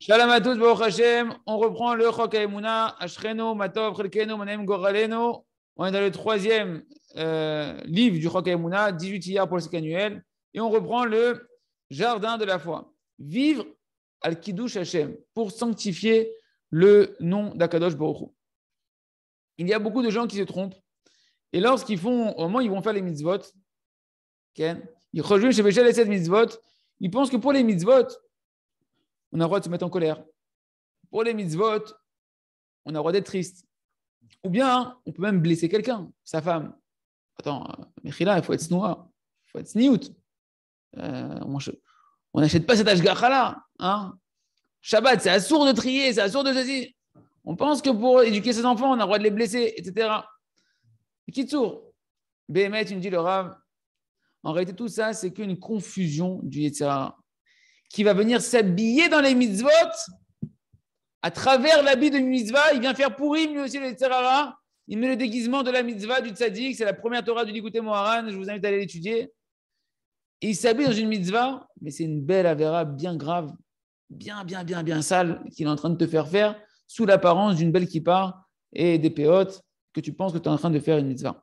Shalom à tous, Hashem. On reprend le Chok muna Ashreno, Matov, Chelkeno, Manem, Goraleno. On est dans le troisième euh, livre du Chok muna 18 milliards pour le cycle annuel. Et on reprend le jardin de la foi. Vivre al Kiddush Hashem pour sanctifier le nom d'Akadosh Baruch. Il y a beaucoup de gens qui se trompent. Et lorsqu'ils font, au moment où ils vont faire les mitzvot, ils rejoignent chez les mitzvot, ils pensent que pour les mitzvot, on a le droit de se mettre en colère. Pour les mitzvot, on a le droit d'être triste. Ou bien, on peut même blesser quelqu'un, sa femme. Attends, euh, Mechila, il faut être noir. il faut être sniout. Euh, on n'achète pas cet ashgacha-là. Hein Shabbat, c'est assourd de trier, c'est assourd de ceci. On pense que pour éduquer ses enfants, on a le droit de les blesser, etc. sourd Béhémet, il me dit le Rav, en réalité, tout ça, c'est qu'une confusion du Yetzirah qui va venir s'habiller dans les mitzvot, à travers l'habit de mitzvah, il vient faire pourrir lui aussi le Il met le déguisement de la mitzvah du tzaddik, c'est la première Torah du Likouté Moharan, je vous invite à aller l'étudier. il s'habille dans une mitzvah, mais c'est une belle avéra bien grave, bien, bien, bien, bien sale qu'il est en train de te faire faire, sous l'apparence d'une belle kippa et des péotes que tu penses que tu es en train de faire une mitzvah.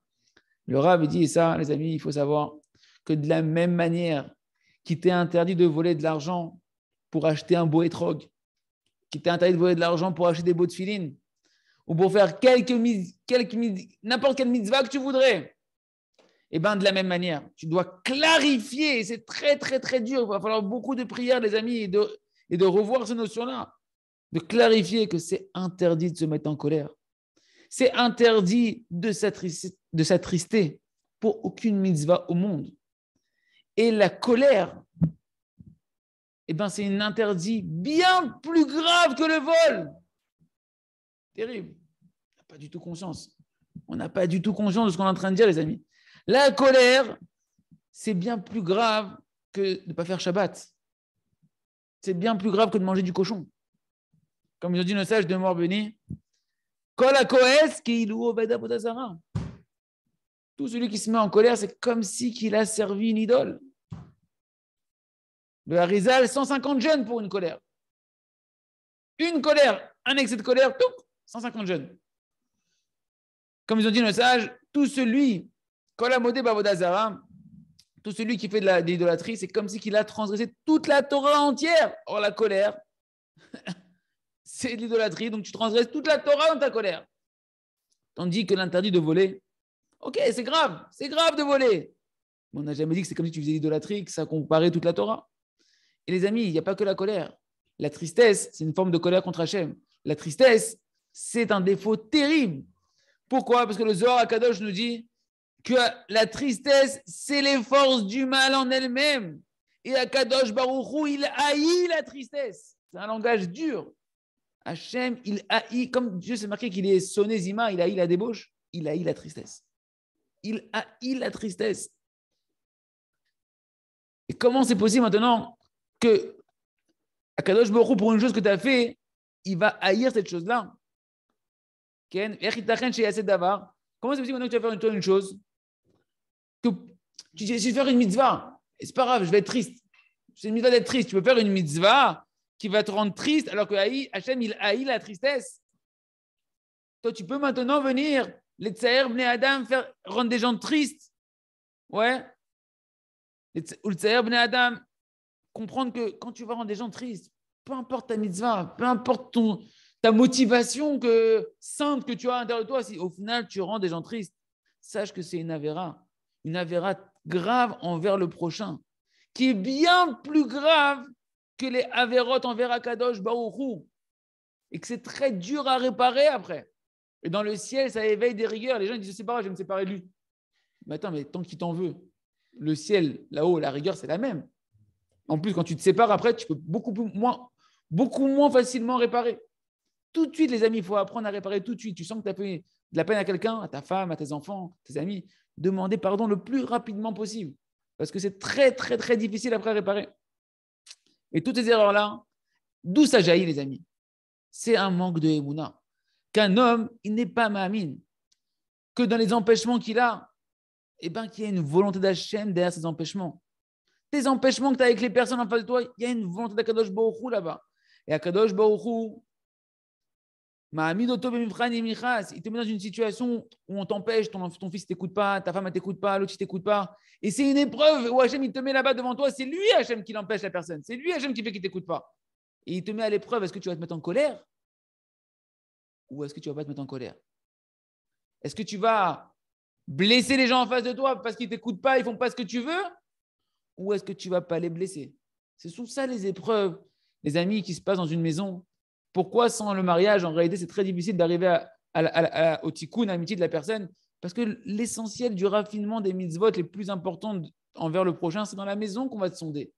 Le Rav dit, ça, les amis, il faut savoir que de la même manière qui t'est interdit de voler de l'argent pour acheter un beau étrog, qui t'est interdit de voler de l'argent pour acheter des beaux de filine, ou pour faire quelques, n'importe quelle mitzvah que tu voudrais. Et eh bien, de la même manière, tu dois clarifier, et c'est très, très, très dur. Il va falloir beaucoup de prières, les amis, et de, et de revoir ces notions-là, de clarifier que c'est interdit de se mettre en colère. C'est interdit de s'attrister pour aucune mitzvah au monde. Et la colère, et eh ben, c'est un interdit bien plus grave que le vol. Terrible. On n'a pas du tout conscience. On n'a pas du tout conscience de ce qu'on est en train de dire, les amis. La colère, c'est bien plus grave que de ne pas faire Shabbat. C'est bien plus grave que de manger du cochon. Comme ils ont dit nos sages de Morbeni, tout celui qui se met en colère, c'est comme si qu'il a servi une idole la Harizal, 150 jeunes pour une colère. Une colère, un excès de colère, tout, 150 jeunes. Comme ils ont dit le sage, tout celui, Kolamodé Babodazara, tout celui qui fait de l'idolâtrie, c'est comme si a transgressé toute la Torah entière. Or, la colère, c'est de l'idolâtrie, donc tu transgresses toute la Torah dans ta colère. Tandis que l'interdit de voler, ok, c'est grave, c'est grave de voler. on n'a jamais dit que c'est comme si tu faisais l'idolâtrie, que ça comparait toute la Torah. Et les amis, il n'y a pas que la colère. La tristesse, c'est une forme de colère contre Hachem. La tristesse, c'est un défaut terrible. Pourquoi Parce que le Zohar Akadosh nous dit que la tristesse, c'est les forces du mal en elle-même. Et Akadosh Baruchou, il haït la tristesse. C'est un langage dur. Hachem, il haït, comme Dieu s'est marqué qu'il est sonné Zima, il haït la débauche, il haït la tristesse. Il haït la tristesse. Et comment c'est possible maintenant que Akadosh Borou, pour une chose que tu as fait, il va haïr cette chose-là. Comment c'est possible maintenant que tu vas faire une, chose que tu dis, je vais faire une mitzvah, c'est pas grave, je vais être triste. C'est une mitzvah d'être triste. Tu peux faire une mitzvah qui va te rendre triste alors que Hachem, il haït la tristesse. Toi, tu peux maintenant venir, les tsaïr, Adam, faire, rendre des gens tristes. Ouais. Ou le tsaïr, bnei Adam, comprendre que quand tu vas rendre des gens tristes, peu importe ta mitzvah, peu importe ton, ta motivation que, sainte que tu as à l'intérieur de toi, si au final tu rends des gens tristes, sache que c'est une avéra, une avéra grave envers le prochain, qui est bien plus grave que les avérotes envers Akadosh Baruchou, et que c'est très dur à réparer après. Et dans le ciel, ça éveille des rigueurs. Les gens disent, je sais pas, je vais me séparer de lui. Mais attends, mais tant qu'il t'en veut, le ciel, là-haut, la rigueur, c'est la même. En plus, quand tu te sépares après, tu peux beaucoup moins, beaucoup moins facilement réparer. Tout de suite, les amis, il faut apprendre à réparer tout de suite. Tu sens que tu as fait de la peine à quelqu'un, à ta femme, à tes enfants, à tes amis. demandez pardon le plus rapidement possible. Parce que c'est très, très, très difficile après à réparer. Et toutes ces erreurs-là, d'où ça jaillit, les amis C'est un manque de Emouna. Qu'un homme, il n'est pas mine Que dans les empêchements qu'il a, eh ben, qu'il y a une volonté d'Hachem derrière ces empêchements empêchements que tu as avec les personnes en face de toi, il y a une volonté d'Akadosh Baruchou là-bas. Et Akadosh Baruchou, il te met dans une situation où on t'empêche, ton, fils ne t'écoute pas, ta femme ne t'écoute pas, l'autre ne t'écoute pas. Et c'est une épreuve où Hachem, il te met là-bas devant toi. C'est lui, Hachem, qui l'empêche la personne. C'est lui, Hachem, qui fait qu'il ne t'écoute pas. Et il te met à l'épreuve. Est-ce que tu vas te mettre en colère Ou est-ce que tu ne vas pas te mettre en colère Est-ce que tu vas blesser les gens en face de toi parce qu'ils t'écoutent pas, ils font pas ce que tu veux où est-ce que tu vas pas les blesser Ce sont ça les épreuves, les amis, qui se passent dans une maison. Pourquoi sans le mariage, en réalité, c'est très difficile d'arriver au tikkun, à l'amitié de la personne Parce que l'essentiel du raffinement des mitzvot les plus importants envers le prochain, c'est dans la maison qu'on va te sonder.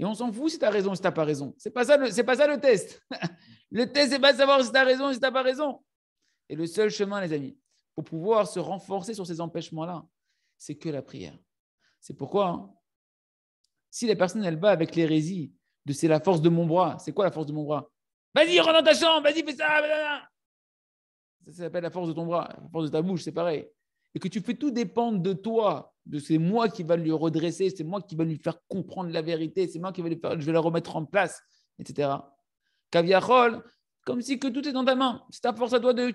Et on s'en fout si tu as raison ou si tu pas raison. Ce n'est pas, ça le, pas le test. le test, c'est pas de savoir si tu as raison ou si tu pas raison. Et le seul chemin, les amis, pour pouvoir se renforcer sur ces empêchements-là, c'est que la prière. C'est pourquoi, hein, si la personne, elle va avec l'hérésie de c'est la force de mon bras, c'est quoi la force de mon bras Vas-y, rentre dans ta chambre, vas-y, fais ça. Ça, s'appelle la force de ton bras, la force de ta bouche, c'est pareil. Et que tu fais tout dépendre de toi, de c'est moi qui va lui redresser, c'est moi qui va lui faire comprendre la vérité, c'est moi qui vais lui faire, je vais la remettre en place, etc. Caviarol, comme si que tout est dans ta main. C'est ta force à toi de.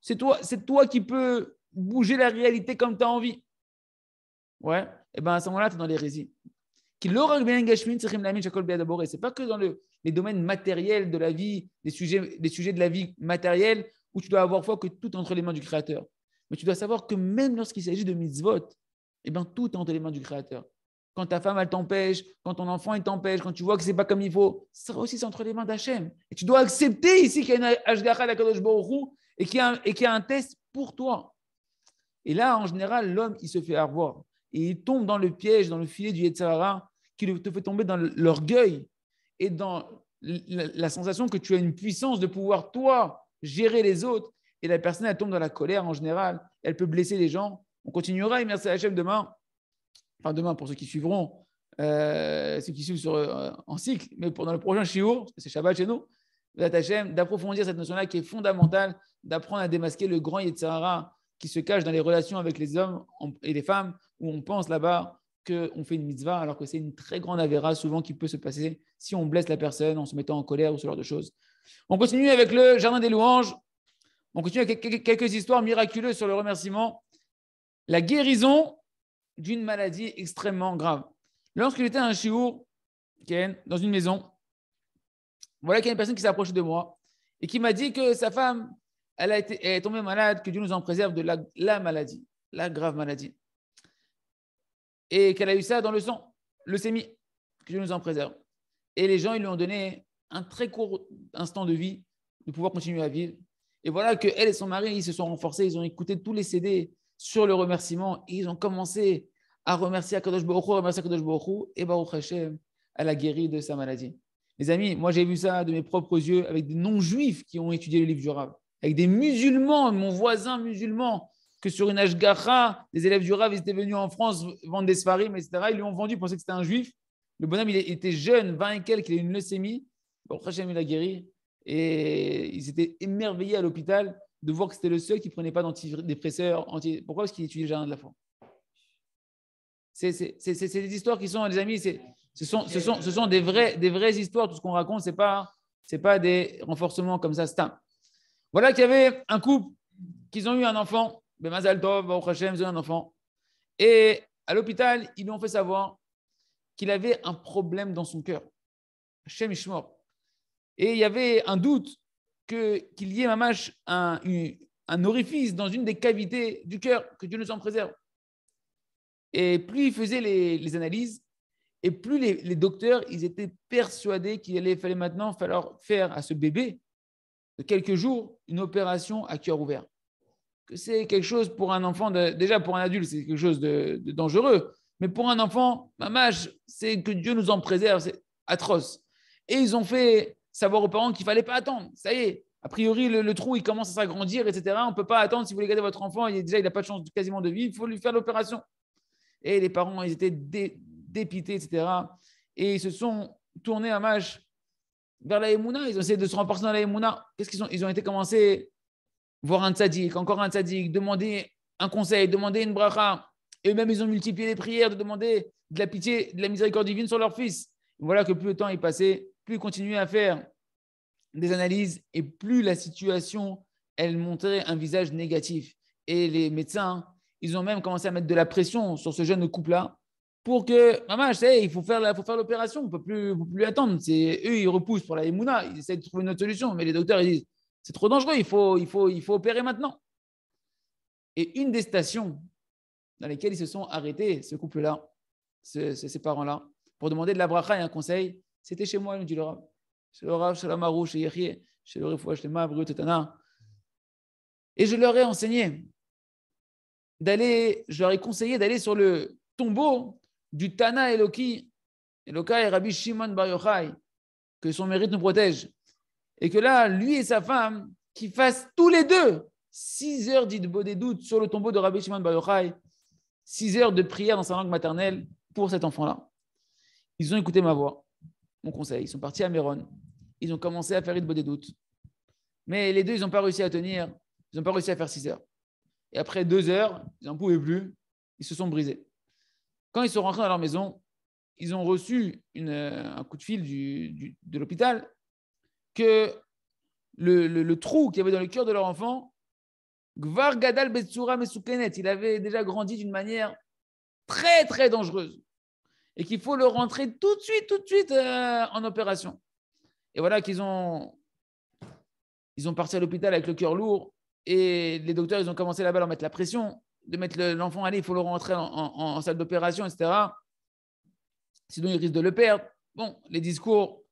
c'est toi, c'est toi qui peux bouger la réalité comme tu as envie. Ouais et eh ben à ce moment-là, tu es dans l'hérésie. Qui n'est pas que dans le, les domaines matériels de la vie, les sujets, sujets de la vie matérielle, où tu dois avoir foi que tout est entre les mains du Créateur. Mais tu dois savoir que même lorsqu'il s'agit de mitzvot, et eh ben tout est entre les mains du Créateur. Quand ta femme, elle t'empêche, quand ton enfant, il t'empêche, quand tu vois que c'est pas comme il faut, ça aussi, c'est entre les mains d'Hachem. Et tu dois accepter ici qu'il y a une Ashgacha d'Akadosh et qu'il y, y a un test pour toi. Et là, en général, l'homme, il se fait avoir. Et il tombe dans le piège, dans le filet du Yetzirah, qui te fait tomber dans l'orgueil et dans la sensation que tu as une puissance de pouvoir, toi, gérer les autres. Et la personne, elle tombe dans la colère en général. Elle peut blesser les gens. On continuera, et merci à HM demain. Enfin, demain, pour ceux qui suivront, euh, ceux qui suivent euh, en cycle, mais pendant le prochain Shiur, c'est Shabbat chez nous, d'approfondir cette notion-là qui est fondamentale, d'apprendre à démasquer le grand Yetzirah qui se cache dans les relations avec les hommes et les femmes, où on pense là-bas qu'on fait une mitzvah, alors que c'est une très grande avéra souvent qui peut se passer si on blesse la personne en se mettant en colère ou ce genre de choses. On continue avec le jardin des louanges. On continue avec quelques histoires miraculeuses sur le remerciement. La guérison d'une maladie extrêmement grave. Lorsque j'étais un chiour, dans une maison, voilà qu'il y a une personne qui s'est de moi et qui m'a dit que sa femme elle, a été, est tombée malade, que Dieu nous en préserve de la, maladie, la grave maladie. Et qu'elle a eu ça dans le sang, le sémi, que Dieu nous en préserve. Et les gens, ils lui ont donné un très court instant de vie, de pouvoir continuer à vivre. Et voilà qu'elle et son mari, ils se sont renforcés, ils ont écouté tous les CD sur le remerciement, ils ont commencé à remercier Kadosh Baruch remercier Akadosh Baruch et Baruch Hashem, elle a guéri de sa maladie. Mes amis, moi j'ai vu ça de mes propres yeux avec des non-juifs qui ont étudié le livre du avec des musulmans, mon voisin musulman, que sur une Ashgacha, des élèves du Rav, ils étaient venus en France vendre des Sfarim, etc. Ils lui ont vendu, ils pensaient que c'était un juif. Le bonhomme, il était jeune, 20 et quelques, il a eu une leucémie. Bon, Hachem, il a guéri. Et ils étaient émerveillés à l'hôpital de voir que c'était le seul qui ne prenait pas d'antidépresseurs. Anti... Pourquoi Parce qu'il étudiait le jardin de la foi. C'est des histoires qui sont, les amis, ce sont, ce sont, ce sont des, vraies, des vraies histoires. Tout ce qu'on raconte, ce n'est pas, pas des renforcements comme ça, c'est un... Voilà qu'il y avait un couple qu'ils ont eu un enfant. Ben, Mazal Tov, ils ont eu un enfant. Et à l'hôpital, ils lui ont fait savoir qu'il avait un problème dans son cœur. Hachem Et il y avait un doute que, qu'il y ait un, un orifice dans une des cavités du cœur, que Dieu nous en préserve. Et plus ils faisaient les, analyses, et plus les, docteurs, ils étaient persuadés qu'il allait, fallait maintenant falloir faire à ce bébé quelques jours une opération à cœur ouvert. Que c'est quelque chose pour un enfant, déjà pour un adulte, c'est quelque chose de, dangereux, mais pour un enfant, mamache, c'est que Dieu nous en préserve, c'est atroce. Et ils ont fait savoir aux parents qu'il fallait pas attendre, ça y est. A priori, le, trou, il commence à s'agrandir, etc. On ne peut pas attendre. Si vous voulez garder votre enfant, il déjà, il n'a pas de chance quasiment de vie il faut lui faire l'opération. Et les parents, ils étaient dépités, etc. Et ils se sont tournés à Mâche vers la Emouna, ils ont essayé de se remporter dans la Qu'est-ce qu'ils ont Ils ont été commencés voir un tzaddik, encore un tzaddik, demander un conseil, demander une bracha. Et même ils ont multiplié les prières de demander de la pitié, de la miséricorde divine sur leur fils. Voilà que plus le temps est passé, plus ils continuaient à faire des analyses et plus la situation, elle montrait un visage négatif. Et les médecins, ils ont même commencé à mettre de la pression sur ce jeune couple-là pour que, maman, je sais, il faut faire, la, faut faire l'opération, on peut plus, plus attendre. C'est, eux, ils repoussent pour la Mouna. ils essaient de trouver une autre solution, mais les docteurs, ils disent, c'est trop dangereux, il faut, il, faut, il faut opérer maintenant. Et une des stations dans lesquelles ils se sont arrêtés, ce couple-là, ces parents-là, pour demander de la bracha et un conseil, c'était chez moi, il nous dit Chez le chez la chez chez le chez tana Et je leur ai enseigné d'aller, je leur ai conseillé d'aller sur le tombeau du Tana Eloki, Loki et Rabbi Shimon Bar Yochai, que son mérite nous protège. Et que là, lui et sa femme, qui fassent tous les deux 6 heures d'Idbo des doutes sur le tombeau de Rabbi Shimon Bar Yochai, 6 heures de prière dans sa langue maternelle pour cet enfant-là. Ils ont écouté ma voix, mon conseil. Ils sont partis à Méron. Ils ont commencé à faire Idbo des doutes. Mais les deux, ils n'ont pas réussi à tenir. Ils n'ont pas réussi à faire 6 heures. Et après deux heures, ils n'en pouvaient plus. Ils se sont brisés. Quand ils sont rentrés dans leur maison, ils ont reçu euh, un coup de fil de l'hôpital que le, trou qu'il y avait dans le cœur de leur enfant, Gvar Gadal il avait déjà grandi d'une manière très très dangereuse et qu'il faut le rentrer tout de suite, tout de suite euh, en opération. Et voilà qu'ils ont, ils ont parti à l'hôpital avec le cœur lourd et les docteurs, ils ont commencé là-bas à leur mettre la pression de mettre l'enfant, à allez, il faut le rentrer en, salle d'opération, etc. Sinon, il risque de le perdre. Bon, les discours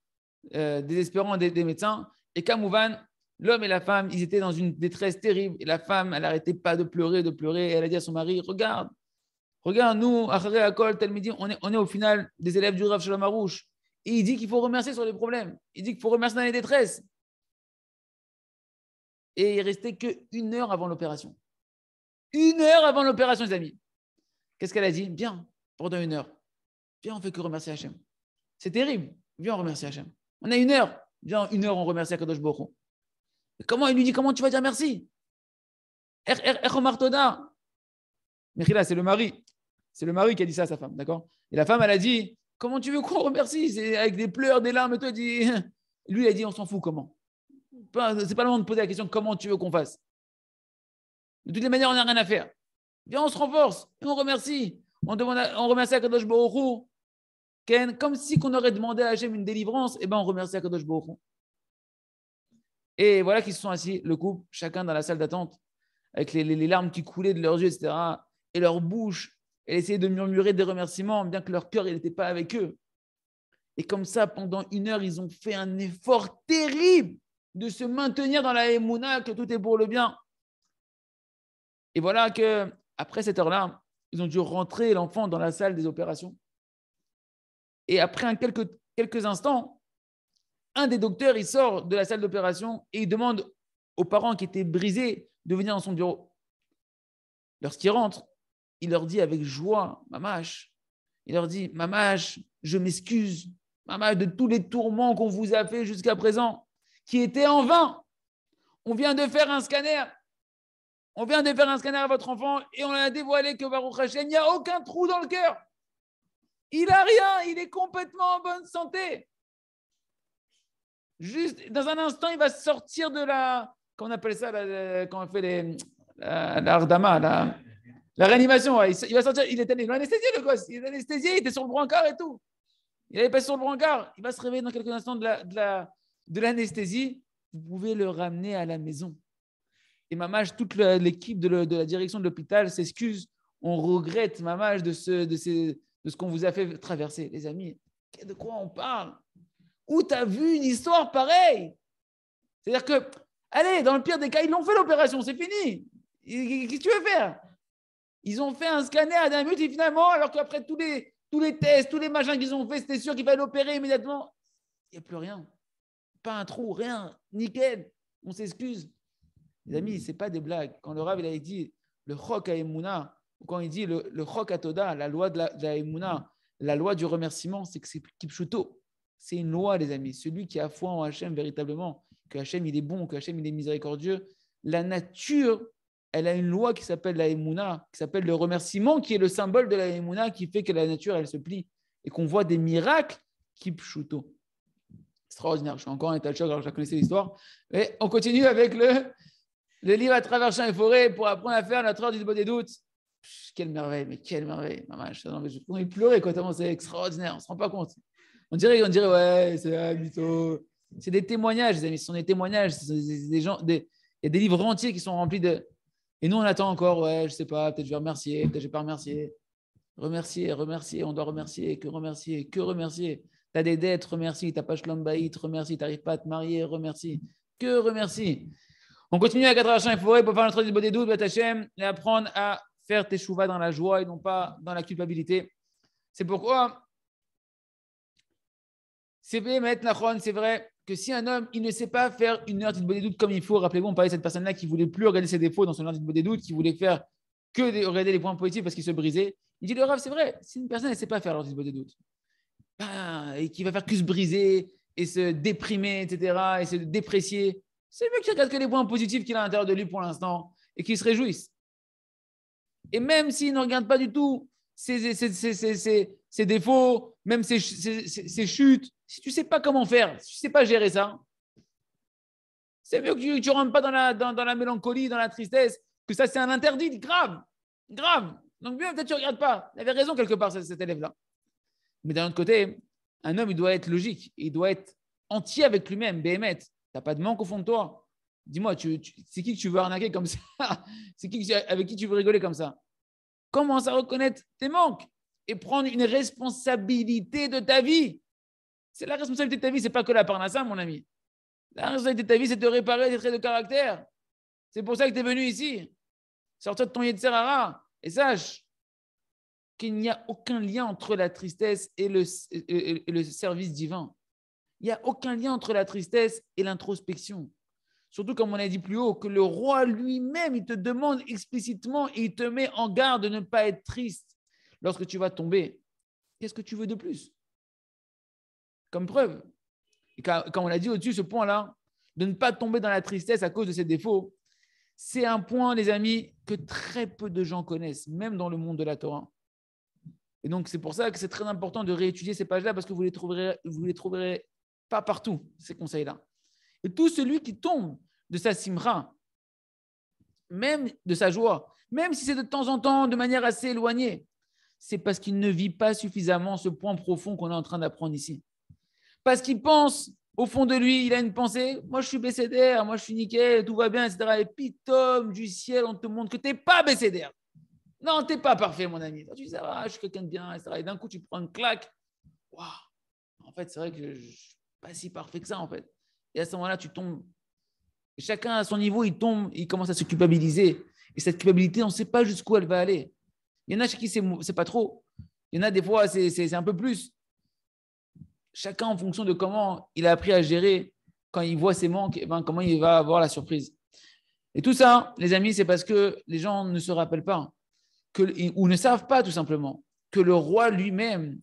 euh, désespérants des, médecins. Et Kamouvan, l'homme et la femme, ils étaient dans une détresse terrible. Et la femme, elle n'arrêtait pas de pleurer, de pleurer. Et elle a dit à son mari, regarde, regarde, nous, à Akol, tel midi, on est, on est au final des élèves du Rav Shalom Et il dit qu'il faut remercier sur les problèmes. Il dit qu'il faut remercier dans les détresses. Et il restait qu'une heure avant l'opération. Une heure avant l'opération, les amis. Qu'est-ce qu'elle a dit Bien, pendant une heure. Bien, on fait que remercier Hachem. C'est terrible. Viens, on remercie Hachem. On a une heure. Viens, une heure, on remercie Akadosh Boko. Comment il lui dit Comment tu vas dire merci er, er, er, Mais Toda. là c'est le mari. C'est le mari qui a dit ça à sa femme, d'accord Et la femme, elle a dit Comment tu veux qu'on remercie C'est avec des pleurs, des larmes, te dis. dit. Lui, il a dit On s'en fout comment. C'est pas le moment de poser la question Comment tu veux qu'on fasse de toutes les manières, on n'a rien à faire. Viens, on se renforce on remercie. On, demande on remercie Akadosh Baruch Ken, comme si on aurait demandé à Hachem une délivrance, et eh ben on remercie Akadosh Baruch Et voilà qu'ils se sont assis, le couple, chacun dans la salle d'attente, avec les, larmes qui coulaient de leurs yeux, etc., et leur bouche, et essayait de murmurer des remerciements, bien que leur cœur n'était pas avec eux. Et comme ça, pendant une heure, ils ont fait un effort terrible de se maintenir dans la émouna, que tout est pour le bien. Et voilà que après cette heure-là, ils ont dû rentrer l'enfant dans la salle des opérations. Et après quelques, instants, un des docteurs, il sort de la salle d'opération et il demande aux parents qui étaient brisés de venir dans son bureau. Lorsqu'il rentre, il leur dit avec joie, Mamache, il leur dit, je m'excuse, Mamache, de tous les tourments qu'on vous a fait jusqu'à présent, qui étaient en vain. On vient de faire un scanner on vient de faire un scanner à votre enfant et on a dévoilé que Baruch il n'y a aucun trou dans le cœur. Il n'a rien, il est complètement en bonne santé. Juste, dans un instant, il va sortir de la. Qu'on appelle ça la, quand on fait les. La, la réanimation. Il, va sortir, il est anesthésié, le gosse. Il est anesthésié, il était sur le brancard et tout. Il n'avait pas sur le brancard. Il va se réveiller dans quelques instants de l'anesthésie. La, de la, Vous pouvez le ramener à la maison. Et Mamage, toute l'équipe de, la direction de l'hôpital s'excuse. On regrette, Mamage, de ce, de, ce qu'on vous a fait traverser. Les amis, de quoi on parle Où tu as vu une histoire pareille C'est-à-dire que, allez, dans le pire des cas, ils l'ont fait l'opération, c'est fini. Qu'est-ce que tu veux faire Ils ont fait un scanner à d'un minute et finalement, alors qu'après tous les, tous les tests, tous les machins qu'ils ont fait, c'était sûr qu'il fallait l'opérer immédiatement. Il n'y a plus rien. Pas un trou, rien. Nickel. On s'excuse. Les amis, hmm. ce n'est pas des blagues. Quand le Rav il a dit le chok à ou quand il dit le, le chok à la loi de la, de la loi du remerciement, c'est que c'est Kipchuto. C'est une loi, les amis. Celui qui a foi en Hachem véritablement, que Hachem il est bon, que Hachem il est miséricordieux, la nature, elle a une loi qui s'appelle la Emouna, qui s'appelle le remerciement, qui est le symbole de la Emouna, qui fait que la nature, elle se plie et qu'on voit des miracles Kipchuto. Extraordinaire. Je suis encore un état choc alors je connaissais l'histoire. Mais on continue avec le le livre à travers traversé et forêt pour apprendre à faire notre heure du débat des doutes. quelle merveille, mais quelle merveille. Maman, je suis on c'est extraordinaire, on ne se rend pas compte. On dirait, on dirait ouais, c'est un mytho. C'est des témoignages, les amis, ce sont des témoignages, des, il y a des livres entiers qui sont remplis de. Et nous, on attend encore, ouais, je ne sais pas, peut-être je vais remercier, peut-être je vais pas remercier. Remercier, remercier, on doit remercier, que remercier, que remercier. Tu as des dettes, remercie, tu n'as pas de remercie, tu n'arrives pas à te marier, remercie, que remercier? On continue à 4 h pour faire notre débat des doutes, et apprendre à faire tes chouvas dans la joie et non pas dans la culpabilité. C'est pourquoi c'est vrai que si un homme il ne sait pas faire une heure de des doutes comme il faut, rappelez-vous, on parlait de cette personne-là qui voulait plus regarder ses défauts dans son heure de des doutes, qui voulait faire que regarder les points positifs parce qu'il se brisait. Il dit le Rav, c'est vrai, si une personne ne sait pas faire l'heure de des doutes, bah, et qui va faire que se briser et se déprimer, etc., et se déprécier, c'est mieux tu regarde que les points positifs qu'il a à l'intérieur de lui pour l'instant et qu'il se réjouisse. Et même s'il ne regarde pas du tout ses, défauts, même ses, chutes, si tu ne sais pas comment faire, si tu ne sais pas gérer ça, c'est mieux que tu ne rentres pas dans la, dans, la mélancolie, dans la tristesse, que ça c'est un interdit grave, grave. Donc bien, peut-être tu ne regardes pas. Il avait raison quelque part cet élève-là. Mais d'un autre côté, un homme, il doit être logique, il doit être entier avec lui-même, béhémètre n'as pas de manque au fond de toi. Dis-moi, tu, c'est qui que tu veux arnaquer comme ça C'est qui avec qui tu veux rigoler comme ça Commence à reconnaître tes manques et prendre une responsabilité de ta vie. C'est la responsabilité de ta vie, c'est pas que la parnassa, mon ami. La responsabilité de ta vie, c'est de réparer tes traits de caractère. C'est pour ça que tu es venu ici. Sortir de ton Yetzerara et sache qu'il n'y a aucun lien entre la tristesse et le service divin. Il n'y a aucun lien entre la tristesse et l'introspection. Surtout comme on a dit plus haut, que le roi lui-même, il te demande explicitement et il te met en garde de ne pas être triste lorsque tu vas tomber. Qu'est-ce que tu veux de plus Comme preuve, et quand on l'a dit au-dessus, ce point-là, de ne pas tomber dans la tristesse à cause de ses défauts, c'est un point, les amis, que très peu de gens connaissent, même dans le monde de la Torah. Et donc, c'est pour ça que c'est très important de réétudier ces pages-là parce que vous les vous les trouverez pas partout ces conseils-là. Et tout celui qui tombe de sa simra, même de sa joie, même si c'est de temps en temps de manière assez éloignée, c'est parce qu'il ne vit pas suffisamment ce point profond qu'on est en train d'apprendre ici. Parce qu'il pense, au fond de lui, il a une pensée, moi je suis BCDR, moi je suis nickel, tout va bien, etc. Et puis, Tom, du ciel, on te montre que tu n'es pas BCDR. Non, tu n'es pas parfait, mon ami. Tu dis, "Ah, je suis quelqu'un de bien, etc. Et d'un coup, tu prends une claque. Waouh, en fait, c'est vrai que je pas si parfait que ça, en fait. Et à ce moment-là, tu tombes. chacun à son niveau, il tombe, il commence à se culpabiliser. Et cette culpabilité, on ne sait pas jusqu'où elle va aller. Il y en a chez qui c'est pas trop. Il y en a des fois, c'est un peu plus. Chacun en fonction de comment il a appris à gérer, quand il voit ses manques, et eh ben, comment il va avoir la surprise. Et tout ça, les amis, c'est parce que les gens ne se rappellent pas, que, ou ne savent pas tout simplement, que le roi lui-même,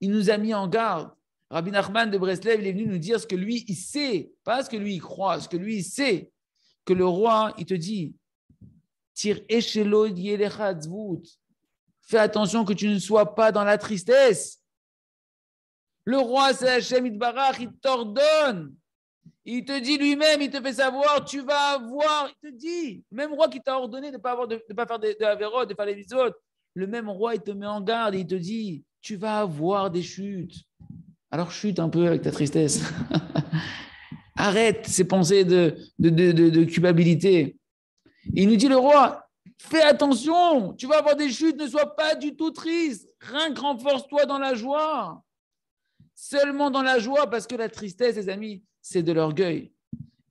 il nous a mis en garde Rabbi Nachman de Breslev, il est venu nous dire ce que lui, il sait, pas ce que lui, il croit, ce que lui, il sait. Que le roi, il te dit, tire Fais attention que tu ne sois pas dans la tristesse. Le roi, c'est Hachem il t'ordonne. Il te dit lui-même, il te fait savoir, tu vas avoir, il te dit, même roi qui t'a ordonné de ne pas, de, pas faire de, de la de faire les autres, le même roi, il te met en garde il te dit, tu vas avoir des chutes alors chute un peu avec ta tristesse. Arrête ces pensées de, de, culpabilité. Il nous dit le roi, fais attention, tu vas avoir des chutes, ne sois pas du tout triste. Rien que renforce-toi dans la joie. Seulement dans la joie, parce que la tristesse, les amis, c'est de l'orgueil.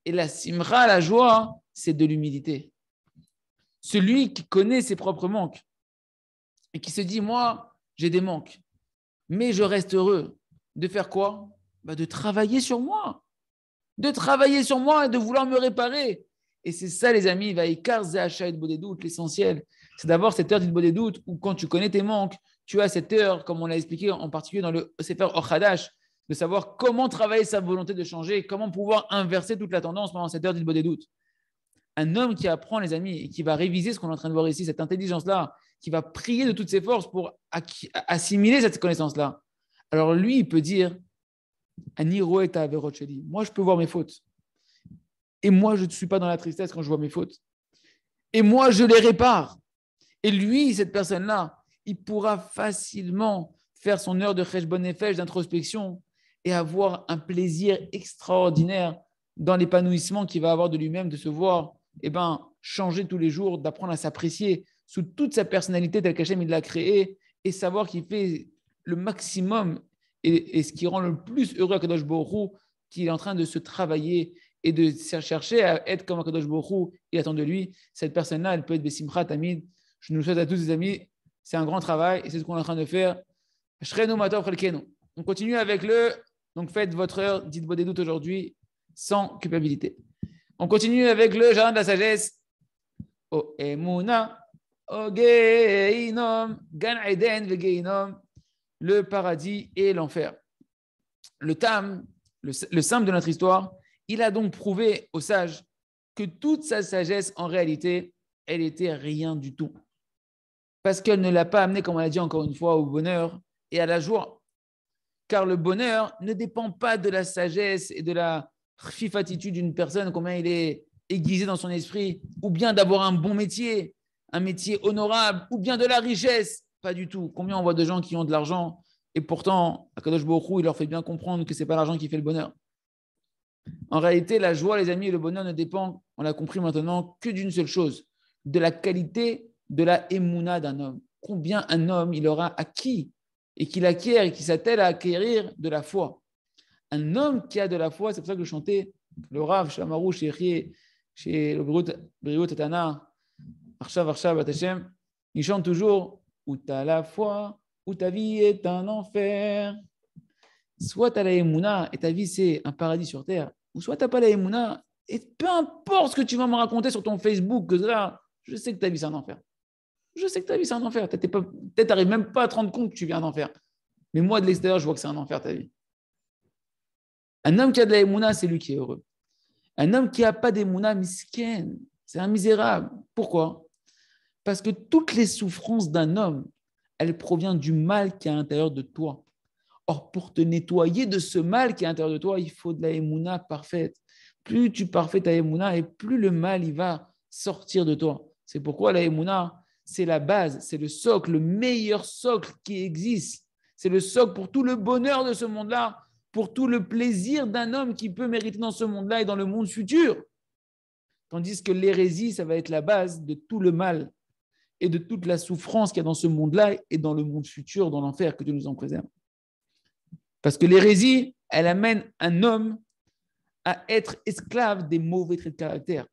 Et la simra, la joie, c'est de l'humilité. Celui qui connaît ses propres manques et qui se dit, moi, j'ai des manques, mais je reste heureux. De faire quoi bah De travailler sur moi. De travailler sur moi et de vouloir me réparer. Et c'est ça, les amis, va écarter achat et de des doutes, l'essentiel. C'est d'avoir cette heure beau des doutes où, quand tu connais tes manques, tu as cette heure, comme on l'a expliqué en particulier dans le Sefer Ochadash, de savoir comment travailler sa volonté de changer, comment pouvoir inverser toute la tendance pendant cette heure beau des doutes. Un homme qui apprend, les amis, et qui va réviser ce qu'on est en train de voir ici, cette intelligence-là, qui va prier de toutes ses forces pour assimiler cette connaissance-là, alors lui, il peut dire Moi, je peux voir mes fautes. Et moi, je ne suis pas dans la tristesse quand je vois mes fautes. Et moi, je les répare. Et lui, cette personne-là, il pourra facilement faire son heure de chèche-bonne-fèche, d'introspection, et avoir un plaisir extraordinaire dans l'épanouissement qu'il va avoir de lui-même, de se voir eh ben, changer tous les jours, d'apprendre à s'apprécier sous toute sa personnalité telle qu'Hachem l'a créée, et savoir qu'il fait le maximum et, ce qui rend le plus heureux Akadosh Borou, qu'il est en train de se travailler et de chercher à être comme Akadosh Borou, il attend de lui. Cette personne-là, elle peut être Bessimcha Tamid. Je nous souhaite à tous les amis. C'est un grand travail et c'est ce qu'on est en train de faire. On continue avec le. Donc faites votre heure, dites vos doutes aujourd'hui sans culpabilité. On continue avec le jardin de la sagesse. O Gan le paradis et l'enfer. Le Tam, le, simple de notre histoire, il a donc prouvé aux sages que toute sa sagesse, en réalité, elle était rien du tout. Parce qu'elle ne l'a pas amené, comme on l'a dit encore une fois, au bonheur et à la joie. Car le bonheur ne dépend pas de la sagesse et de la fifatitude d'une personne, combien il est aiguisé dans son esprit, ou bien d'avoir un bon métier, un métier honorable, ou bien de la richesse, pas du tout. Combien on voit de gens qui ont de l'argent et pourtant, à Kadosh il leur fait bien comprendre que c'est pas l'argent qui fait le bonheur. En réalité, la joie, les amis, et le bonheur ne dépend, on l'a compris maintenant, que d'une seule chose, de la qualité de la émouna d'un homme. Combien un homme il aura acquis et qu'il acquiert et qui s'attelle à acquérir de la foi. Un homme qui a de la foi, c'est pour ça que je chantais le Rav shamaru chez, chez le Briot Tatana, Arshav Arshav il chante toujours où tu as la foi, où ta vie est un enfer. Soit tu as la Emouna et ta vie c'est un paradis sur terre, ou soit tu n'as pas la Emouna et peu importe ce que tu vas me raconter sur ton Facebook, que je sais que ta vie c'est un enfer. Je sais que ta vie c'est un enfer. Peut-être tu même pas à te rendre compte que tu viens d'enfer. Mais moi de l'extérieur, je vois que c'est un enfer ta vie. Un homme qui a de la Emouna, c'est lui qui est heureux. Un homme qui n'a pas d'Emouna, misken, c'est un misérable. Pourquoi parce que toutes les souffrances d'un homme, elles proviennent du mal qui est à l'intérieur de toi. Or, pour te nettoyer de ce mal qui est à l'intérieur de toi, il faut de la émouna parfaite. Plus tu parfaites ta émouna et plus le mal il va sortir de toi. C'est pourquoi la émouna, c'est la base, c'est le socle, le meilleur socle qui existe. C'est le socle pour tout le bonheur de ce monde-là, pour tout le plaisir d'un homme qui peut mériter dans ce monde-là et dans le monde futur. Tandis que l'hérésie, ça va être la base de tout le mal et de toute la souffrance qu'il y a dans ce monde-là et dans le monde futur, dans l'enfer, que Dieu nous en préserve. Parce que l'hérésie, elle amène un homme à être esclave des mauvais traits de caractère.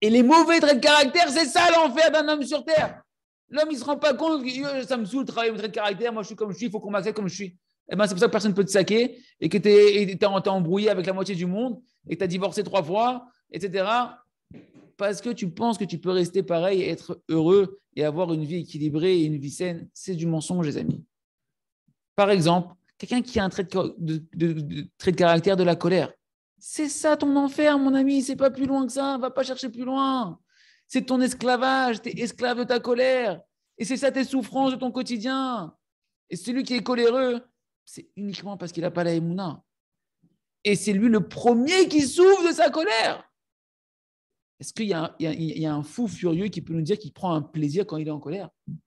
Et les mauvais traits de caractère, c'est ça l'enfer d'un homme sur terre. L'homme, il ne se rend pas compte, que euh, ça me saoule de travailler mes traits de caractère, moi je suis comme je suis, il faut qu'on m'accepte comme je suis. Eh ben, c'est pour ça que personne ne peut te saquer et que tu es, embrouillé avec la moitié du monde et que tu as divorcé trois fois, etc parce que tu penses que tu peux rester pareil, être heureux et avoir une vie équilibrée et une vie saine. C'est du mensonge, les amis. Par exemple, quelqu'un qui a un trait de, caractère de la colère. C'est ça ton enfer, mon ami. C'est pas plus loin que ça. Va pas chercher plus loin. C'est ton esclavage. Tu es esclave de ta colère. Et c'est ça tes souffrances de ton quotidien. Et celui qui est coléreux, c'est uniquement parce qu'il n'a pas la émouna. Et c'est lui le premier qui souffre de sa colère. Est-ce qu'il y, a un fou furieux qui peut nous dire qu'il prend un plaisir quand il est en colère Il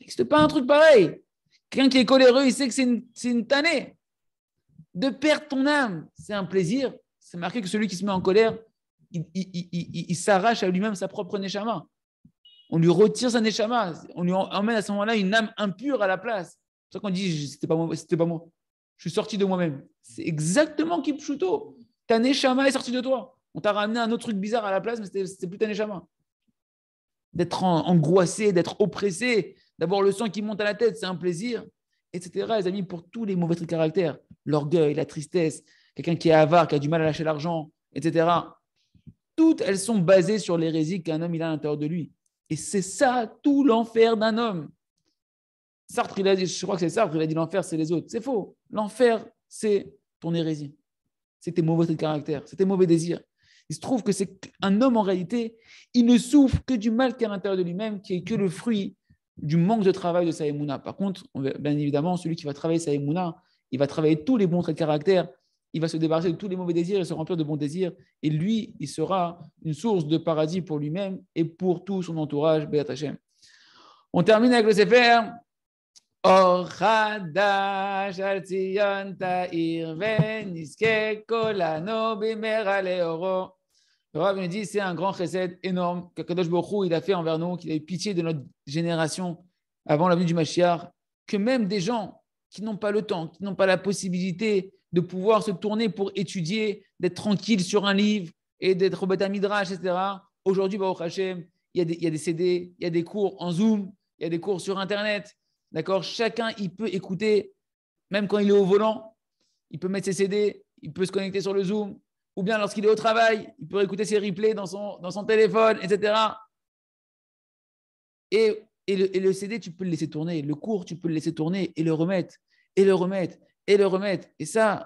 n'existe pas un truc pareil. Quelqu'un qui est coléreux, il sait que c'est une, une, tannée. De perdre ton âme, c'est un plaisir. C'est marqué que celui qui se met en colère, il, s'arrache à lui-même sa propre neshama. On lui retire sa neshama. On lui emmène à ce moment-là une âme impure à la place. C'est pour ça qu'on dit c'était pas moi, c'était pas moi. Je suis sorti de moi-même. C'est exactement Kipchuto. Ta neshama est sortie de toi. On t'a ramené un autre truc bizarre à la place, mais c'était plus ta jamais. D'être angoissé, d'être oppressé, d'avoir le sang qui monte à la tête, c'est un plaisir, etc. Les amis, pour tous les mauvais traits de caractère, l'orgueil, la tristesse, quelqu'un qui est avare, qui a du mal à lâcher l'argent, etc. Toutes elles sont basées sur l'hérésie qu'un homme il a à l'intérieur de lui. Et c'est ça tout l'enfer d'un homme. Sartre, il a dit, je crois que c'est Sartre, il a dit l'enfer, c'est les autres. C'est faux. L'enfer, c'est ton hérésie. C'est tes mauvais traits de caractère, c'est tes mauvais désirs, il se trouve que c'est un homme en réalité, il ne souffre que du mal qui est à l'intérieur de lui-même, qui est que le fruit du manque de travail de sa Par contre, bien évidemment, celui qui va travailler sa émouna, il va travailler tous les bons traits de caractère, il va se débarrasser de tous les mauvais désirs et se remplir de bons désirs. Et lui, il sera une source de paradis pour lui-même et pour tout son entourage, Béat On termine avec le Sefer c'est un grand chesed énorme que il a fait envers nous, qu'il a eu pitié de notre génération avant la venue du Mashiach, que même des gens qui n'ont pas le temps, qui n'ont pas la possibilité de pouvoir se tourner pour étudier, d'être tranquille sur un livre et d'être au etc. Aujourd'hui, il y, a il y a des CD, il y a des cours en Zoom, il y a des cours sur Internet, D'accord Chacun, il peut écouter, même quand il est au volant, il peut mettre ses CD, il peut se connecter sur le Zoom, ou bien lorsqu'il est au travail, il peut écouter ses replays dans son, téléphone, etc. Et, et, le, et, CD, tu peux le laisser tourner. Le cours, tu peux le laisser tourner et le remettre, et le remettre, et le remettre. Et ça,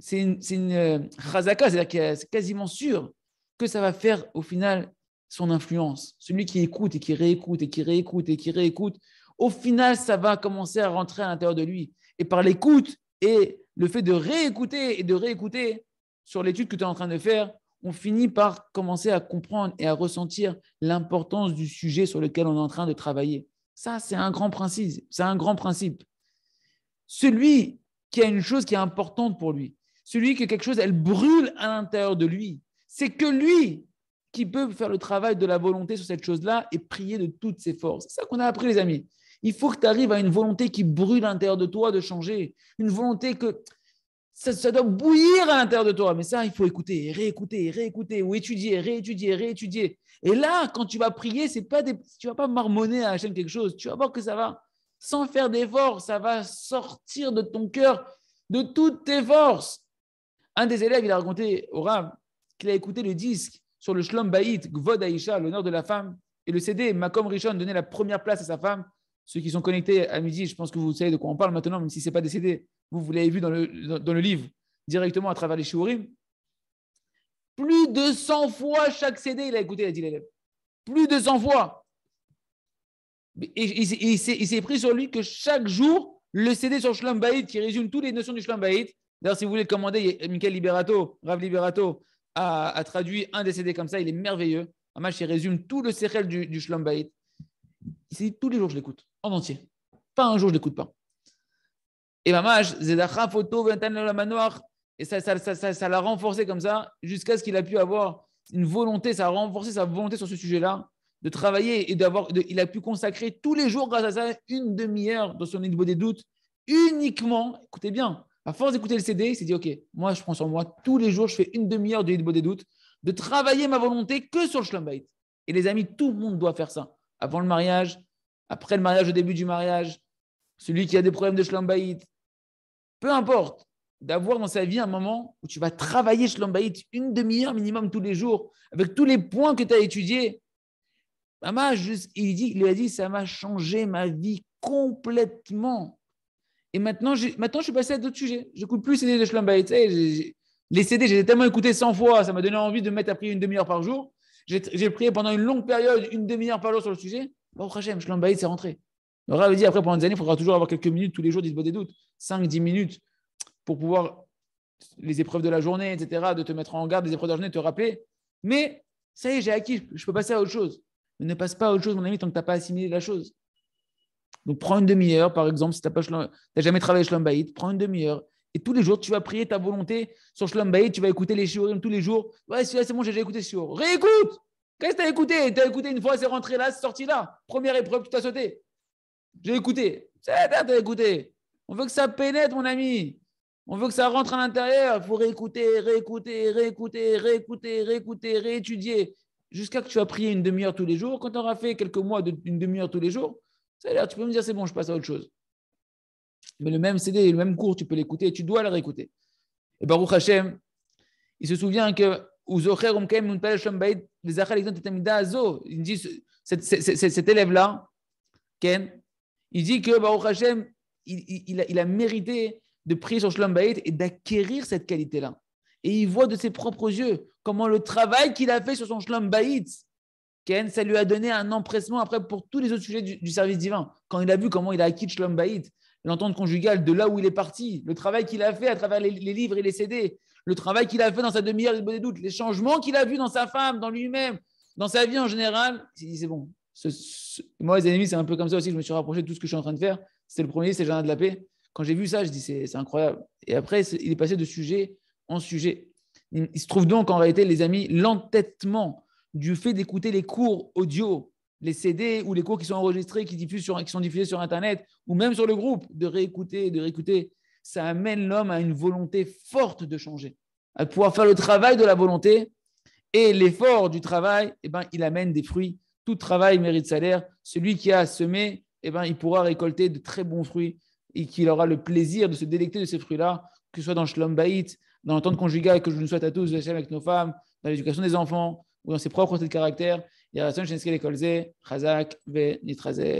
c'est une, c'est euh, c'est-à-dire que c'est quasiment sûr que ça va faire au final son influence. Celui qui écoute et qui réécoute et qui réécoute et qui réécoute, au final, ça va commencer à rentrer à l'intérieur de lui. Et par l'écoute et le fait de réécouter et de réécouter sur l'étude que tu es en train de faire, on finit par commencer à comprendre et à ressentir l'importance du sujet sur lequel on est en train de travailler. Ça, c'est un grand principe. C'est un grand principe. Celui qui a une chose qui est importante pour lui, celui qui a quelque chose, elle brûle à l'intérieur de lui, c'est que lui qui peut faire le travail de la volonté sur cette chose-là et prier de toutes ses forces. C'est ça qu'on a appris, les amis. Il faut que tu arrives à une volonté qui brûle à l'intérieur de toi de changer. Une volonté que ça, doit bouillir à l'intérieur de toi. Mais ça, il faut écouter, réécouter, réécouter, ou étudier, réétudier, réétudier. Et là, quand tu vas prier, c'est pas tu vas pas marmonner à chaîne quelque chose. Tu vas voir que ça va, sans faire d'effort, ça va sortir de ton cœur, de toutes tes forces. Un des élèves, il a raconté au qu'il a écouté le disque sur le Shlom Bayit, Gvod Aisha, l'honneur de la femme, et le CD, Makom Rishon, donnait la première place à sa femme. Ceux qui sont connectés à midi, je pense que vous savez de quoi on parle maintenant, même si ce n'est pas décédé. Vous, vous l'avez vu dans le, dans, le, livre, directement à travers les shiurim. Plus de 100 fois chaque CD, il a écouté, il a dit l'élève. Plus de 100 fois. il s'est pris sur lui que chaque jour, le CD sur Shlombaïd, qui résume toutes les notions du Shlombaïd, D'ailleurs, si vous voulez le commander, Michael Liberato, Rav Liberato, a, traduit un des CD comme ça. Il est merveilleux. match, il résume tout le CRL du, s'est dit, tous les jours, je l'écoute en entier. Pas un jour, je ne l'écoute pas. Et mage, Zedacha, photo, la manoir. Et ça, ça, ça, ça, ça l'a renforcé comme ça, jusqu'à ce qu'il a pu avoir une volonté, ça a renforcé sa volonté sur ce sujet-là, de travailler et d'avoir. Il a pu consacrer tous les jours, grâce à ça, une demi-heure dans son niveau des doutes, uniquement, écoutez bien, à force d'écouter le CD, il s'est dit Ok, moi, je prends sur moi, tous les jours, je fais une demi-heure de niveau des doutes, de travailler ma volonté que sur le Schlumbait. Et les amis, tout le monde doit faire ça. Avant le mariage, après le mariage, au début du mariage, celui qui a des problèmes de shlambaït, peu importe, d'avoir dans sa vie un moment où tu vas travailler shlambaït une demi-heure minimum tous les jours, avec tous les points que tu as étudiés. Maman, il, dit, il lui a dit, ça m'a changé ma vie complètement. Et maintenant, maintenant je suis passé à d'autres sujets. Je n'écoute plus les CD de shlambaït. Eh, les CD, j'ai tellement écouté 100 fois, ça m'a donné envie de mettre à prier une demi-heure par jour. J'ai prié pendant une longue période une demi-heure par jour sur le sujet. Bon, c'est rentré. dit après, pendant des années, il faudra toujours avoir quelques minutes tous les jours dis-moi des doutes, 5-10 minutes pour pouvoir les épreuves de la journée, etc., de te mettre en garde, les épreuves de la journée, te rappeler. Mais ça y est, j'ai acquis, je peux passer à autre chose. Mais ne passe pas à autre chose, mon ami, tant que tu n'as pas assimilé la chose. Donc prends une demi-heure, par exemple, si tu n'as jamais travaillé Shlom Bayit, prends une demi-heure. Et tous les jours, tu vas prier ta volonté sur Shlom tu vas écouter les shiurim tous les jours. Ouais, c'est bon, j'ai écouté ce shiurim. Réécoute Qu'est-ce que tu as écouté as écouté une fois, c'est rentré là, c'est sorti là. Première épreuve, tu t'as sauté. J'ai écouté. C'est t'as écouté. On veut que ça pénètre, mon ami. On veut que ça rentre à l'intérieur. Il faut réécouter, réécouter, réécouter, réécouter, réécouter, réétudier. Jusqu'à que tu as prié une demi-heure tous les jours. Quand tu auras fait quelques mois d'une demi-heure tous les jours, ça a tu peux me dire c'est bon, je passe à autre chose. Mais le même CD, le même cours, tu peux l'écouter, tu dois le réécouter. Et Baruch Hashem, il se souvient que les Il dit, cet, élève-là, Ken, il dit que Baruch Hashem, il, a, mérité de prier son Shalom et d'acquérir cette qualité-là. Et il voit de ses propres yeux comment le travail qu'il a fait sur son Shalom Bayit, Ken, ça lui a donné un empressement après pour tous les autres sujets du, service divin. Quand il a vu comment il a acquis le Bayit, l'entente conjugale de là où il est parti, le travail qu'il a fait à travers les, livres et les CD, le travail qu'il a fait dans sa demi-heure de des doutes, les changements qu'il a vus dans sa femme, dans lui-même, dans sa vie en général. Il dit, c'est bon. Moi, les amis, c'est un peu comme ça aussi. Je me suis rapproché de tout ce que je suis en train de faire. C'était le premier, c'est Jardin de la paix. Quand j'ai vu ça, je dis, c'est, incroyable. Et après, il est passé de sujet en sujet. Il, il se trouve donc, en réalité, les amis, l'entêtement du fait d'écouter les cours audio les CD ou les cours qui sont enregistrés, qui, diffusent sur, qui sont diffusés sur Internet, ou même sur le groupe, de réécouter, de réécouter, ça amène l'homme à une volonté forte de changer, à pouvoir faire le travail de la volonté. Et l'effort du travail, eh ben, il amène des fruits. Tout travail mérite salaire. Celui qui a semé, eh ben, il pourra récolter de très bons fruits et qu'il aura le plaisir de se délecter de ces fruits-là, que ce soit dans le Baït, dans l'entente conjugale que je nous souhaite à tous, avec nos femmes, dans l'éducation des enfants ou dans ses propres traits de caractère. יהי רצון שנזכה לכל זה, חזק ונתחזק.